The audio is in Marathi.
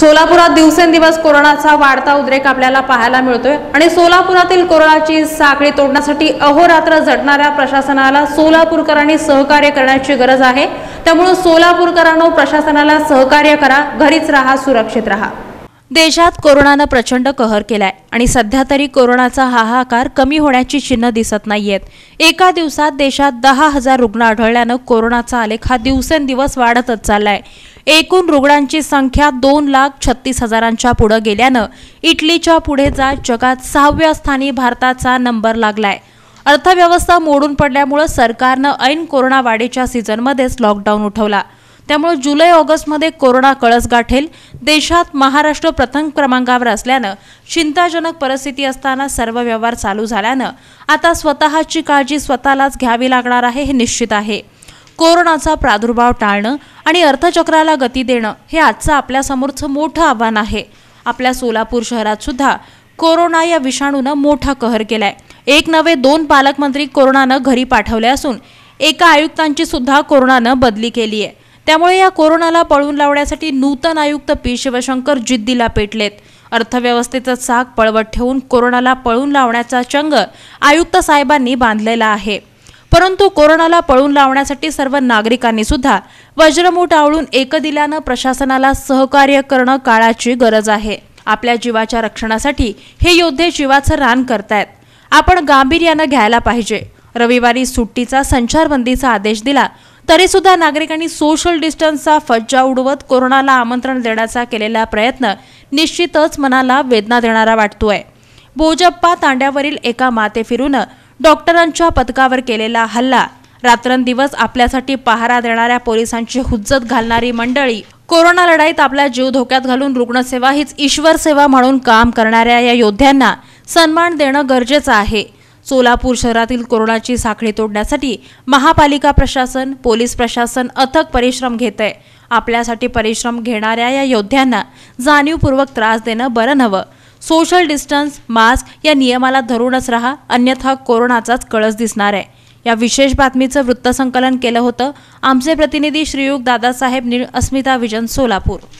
सोलापुरात दिवसेंदिवस कोरोनाचा वाढता उद्रेक आपल्याला पाहायला मिळतोय आणि सोलापुरातील कोरोनाची साखळी तोडण्यासाठी अहोरात्र झटणाऱ्या प्रशासनाला सोलापूरकरांनी सहकार्य करण्याची गरज आहे त्यामुळे सोलापूरकरांनो प्रशासनाला सहकार्य करा घरीच राहा सुरक्षित राहा देशात कोरोनानं प्रचंड कहर केलाय आणि सध्या तरी कोरोनाचा हाहाकार कमी होण्याची चिन्ह दिसत नाहीयेत एका दिवसात देशात दहा हजार रुग्ण आढळल्यानं कोरोनाचा आलेख हा दिवसेंदिवस वाढतच चाललाय एकूण रुग्णांची संख्या दोन लाख छत्तीस हजारांच्या पुढे गेल्यानं इटलीच्या पुढे जात जगात सहाव्या स्थानी भारताचा नंबर लागलाय अर्थव्यवस्था मोडून पडल्यामुळे सरकारनं ऐन कोरोना वाढीच्या सीझनमध्येच लॉकडाऊन उठवला त्यामुळे जुलै ऑगस्टमध्ये कोरोना कळस गाठेल देशात महाराष्ट्र प्रथम क्रमांकावर असल्यानं चिंताजनक परिस्थिती असताना सर्व व्यवहार चालू झाल्यानं आता स्वतःची काळजी स्वतःलाच घ्यावी लागणार आहे हे निश्चित आहे कोरोनाचा प्रादुर्भाव टाळणं आणि अर्थचक्राला गती देणं हे आजचं आपल्यासमोरचं मोठं आव्हान आहे आपल्या सोलापूर शहरात सुद्धा कोरोना या विषाणूनं मोठा कहर केलाय एक नवे दोन पालकमंत्री कोरोनानं घरी पाठवले असून एका आयुक्तांची सुद्धा कोरोनानं बदली केली आहे त्यामुळे या कोरोनाला पळून लावण्यासाठी नूतन आयुक्त पी शिवशंकर जिद्दीला पेटलेत अर्थव्यवस्थेचा साग पळवट ठेवून कोरोनाला पळून लावण्याचा चंग आयुक्त साहेबांनी बांधलेला आहे परंतु कोरोनाला पळून लावण्यासाठी सर्व नागरिकांनी सुद्धा वज्रमूठ आवळून एक दिल्यानं प्रशासनाला सहकार्य करणं काळाची गरज आहे आपल्या जीवाच्या रक्षणासाठी हे योद्धे जीवाचं रान करतायत आपण गांभीर्यानं घ्यायला पाहिजे रविवारी सुट्टीचा संचारबंदीचा आदेश दिला तरी सुद्धा नागरिकांनी सोशल डिस्टन्सचा फज्जा उडवत कोरोनाला आमंत्रण देण्याचा केलेला प्रयत्न निश्चितच मनाला वेदना देणारा वाटतोय बोजप्पा तांड्यावरील एका माते फिरून डॉक्टरांच्या पथकावर केलेला हल्ला रात्रंदिवस आपल्यासाठी पहारा देणाऱ्या पोलिसांची हुज्जत घालणारी मंडळी कोरोना लढाईत आपल्या जीव धोक्यात घालून रुग्णसेवा हीच ईश्वर सेवा म्हणून काम करणाऱ्या या योद्ध्यांना सन्मान देणं गरजेचं आहे सोलापूर शहरातील कोरोनाची साखळी तोडण्यासाठी महापालिका प्रशासन पोलीस प्रशासन अथक परिश्रम घेत आहे आपल्यासाठी परिश्रम घेणाऱ्या या योद्ध्यांना जाणीवपूर्वक त्रास देणं बरं नवं सोशल डिस्टन्स मास्क या नियमाला धरूनच रहा अन्यथा कोरोनाचाच कळस दिसणार आहे या विशेष बातमीचं वृत्तसंकलन केलं होतं आमचे प्रतिनिधी श्रीयुग दादासाहेब निळ अस्मिता विजन सोलापूर